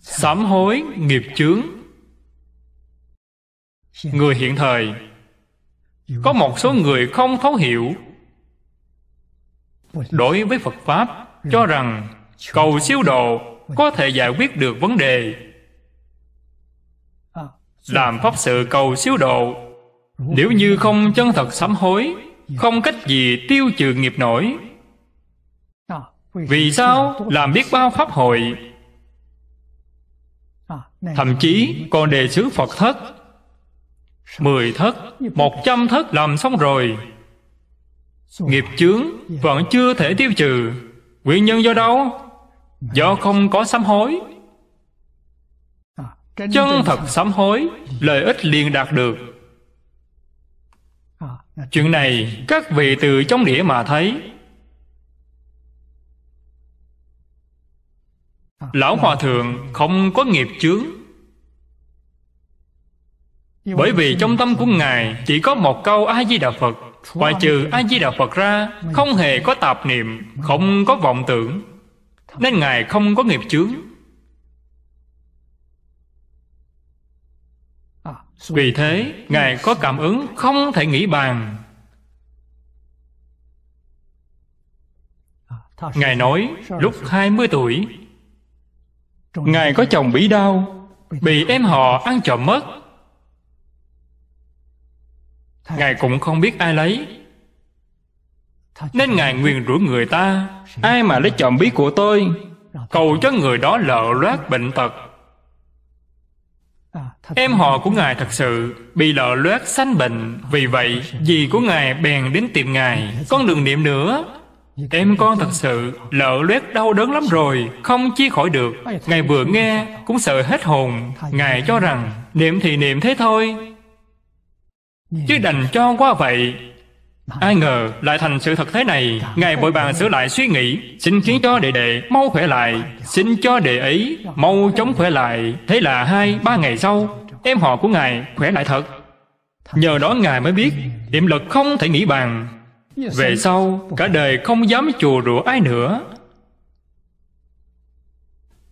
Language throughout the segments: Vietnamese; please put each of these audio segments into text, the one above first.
sám hối nghiệp chướng người hiện thời có một số người không thấu hiểu đối với phật pháp cho rằng cầu siêu độ có thể giải quyết được vấn đề làm pháp sự cầu siêu độ nếu như không chân thật sám hối không cách gì tiêu trừ nghiệp nổi vì sao làm biết bao pháp hội Ờ, thậm chí còn đề xứ phật thất mười thất một trăm thất làm xong rồi nghiệp chướng dạ. vẫn chưa thể tiêu trừ nguyên nhân do đâu dạ. do không có sám hối ờ, chân thật sám hối lợi ích liền đạt được ờ, chuyện này các vị từ trong đĩa mà thấy lão hòa thượng không có nghiệp chướng bởi vì trong tâm của ngài chỉ có một câu a di đà phật ngoại trừ a di đà phật ra không hề có tạp niệm không có vọng tưởng nên ngài không có nghiệp chướng vì thế ngài có cảm ứng không thể nghĩ bàn Ngài nói lúc 20 tuổi Ngài có chồng bị đau Bị em họ ăn trộm mất Ngài cũng không biết ai lấy Nên Ngài nguyền rủa người ta Ai mà lấy chồng bí của tôi Cầu cho người đó lợ loát bệnh tật Em họ của Ngài thật sự Bị lợ loát sanh bệnh Vì vậy, dì của Ngài bèn đến tìm Ngài Con đừng niệm nữa Em con thật sự lỡ loét đau đớn lắm rồi Không chi khỏi được Ngài vừa nghe cũng sợ hết hồn Ngài cho rằng niệm thì niệm thế thôi Chứ đành cho qua vậy Ai ngờ lại thành sự thật thế này Ngài bội bàn sửa lại suy nghĩ Xin khiến cho đệ đệ mau khỏe lại Xin cho đệ ấy mau chống khỏe lại Thế là hai ba ngày sau Em họ của Ngài khỏe lại thật Nhờ đó Ngài mới biết Niệm lực không thể nghĩ bằng về sau cả đời không dám chùa rủa ai nữa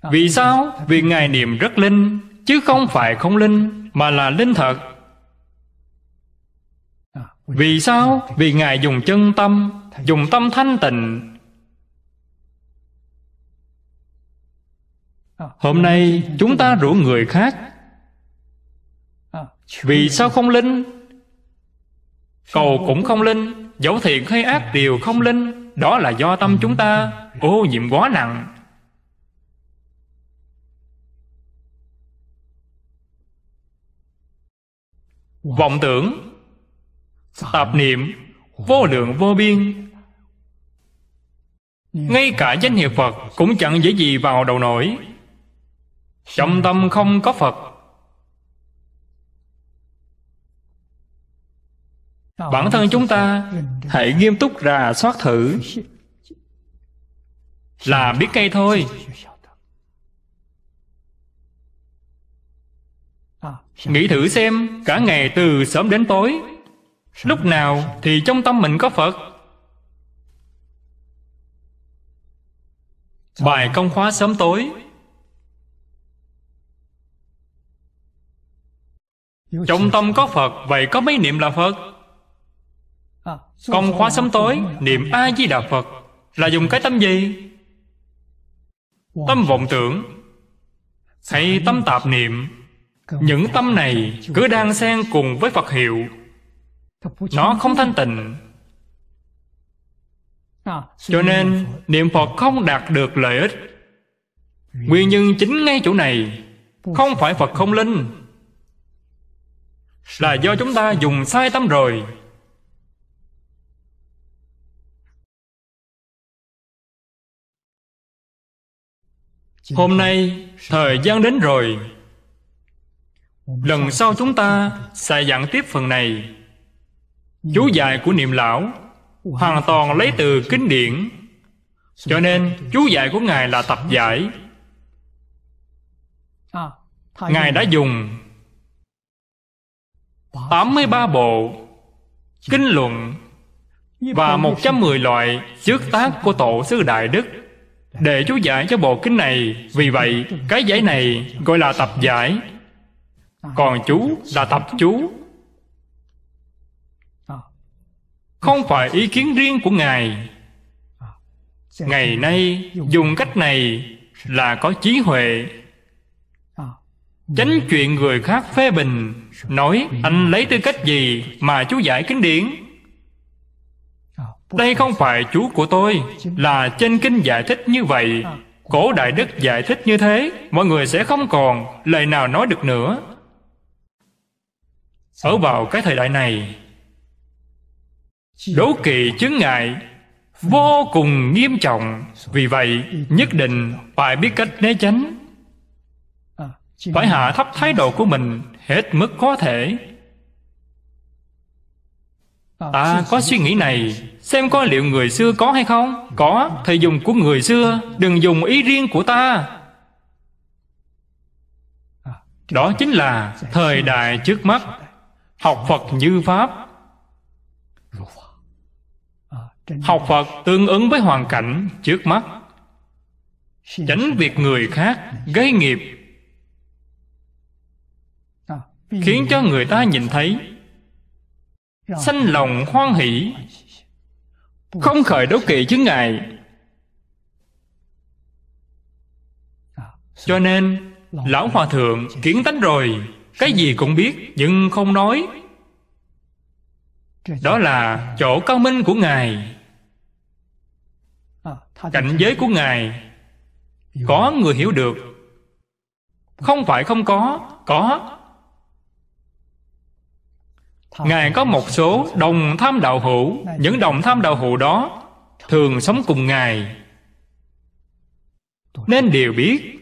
ờ. vì sao vì ngài niệm rất linh chứ không phải không linh mà là linh thật ờ. vì sao vì ngài dùng chân tâm dùng tâm thanh tịnh ờ. hôm nay chúng ta rủ người khác vì sao không linh Cầu cũng không linh Dẫu thiện hay ác đều không linh Đó là do tâm chúng ta Ô nhiễm quá nặng Vọng tưởng Tạp niệm Vô lượng vô biên Ngay cả danh hiệu Phật Cũng chẳng dễ gì vào đầu nổi Trọng tâm không có Phật bản thân chúng ta hãy nghiêm túc rà soát thử là biết ngay thôi nghĩ thử xem cả ngày từ sớm đến tối lúc nào thì trong tâm mình có phật bài công khóa sớm tối trong tâm có phật vậy có mấy niệm là phật công khóa sớm tối Niệm A-di-đà Phật Là dùng cái tâm gì? Tâm vọng tưởng Hay tâm tạp niệm Những tâm này cứ đang xen cùng với Phật hiệu Nó không thanh tịnh Cho nên niệm Phật không đạt được lợi ích Nguyên nhân chính ngay chỗ này Không phải Phật không linh Là do chúng ta dùng sai tâm rồi hôm nay thời gian đến rồi lần sau chúng ta sẽ giảng tiếp phần này chú giải của niệm lão hoàn toàn lấy từ kinh điển cho nên chú giải của ngài là tập giải ngài đã dùng 83 bộ kinh luận và 110 loại trước tác của tổ sư đại đức để chú giải cho bộ kinh này vì vậy cái giải này gọi là tập giải còn chú là tập chú không phải ý kiến riêng của ngài ngày nay dùng cách này là có trí huệ tránh chuyện người khác phê bình nói anh lấy tư cách gì mà chú giải kinh điển đây không phải chú của tôi là trên kinh giải thích như vậy cổ đại đức giải thích như thế mọi người sẽ không còn lời nào nói được nữa ở vào cái thời đại này đố kỵ chứng ngại vô cùng nghiêm trọng vì vậy nhất định phải biết cách né tránh phải hạ thấp thái độ của mình hết mức có thể Ờ, ta có suy nghĩ này Xem có liệu người xưa có hay không Có, thì dùng của người xưa Đừng dùng ý riêng của ta à, Đó chính là thời đại trước mắt Học Phật như Pháp à, Học Phật tương ứng với hoàn cảnh trước mắt Tránh việc người khác gây nghiệp à, Khiến cho người ta nhìn thấy sanh lòng hoan hỷ không khởi đấu kỵ chứng ngại cho nên lão hòa thượng kiến tánh rồi cái gì cũng biết nhưng không nói đó là chỗ cao minh của ngài cảnh giới của ngài có người hiểu được không phải không có có ngài có một số đồng tham đạo hữu những đồng tham đạo hữu đó thường sống cùng ngài nên đều biết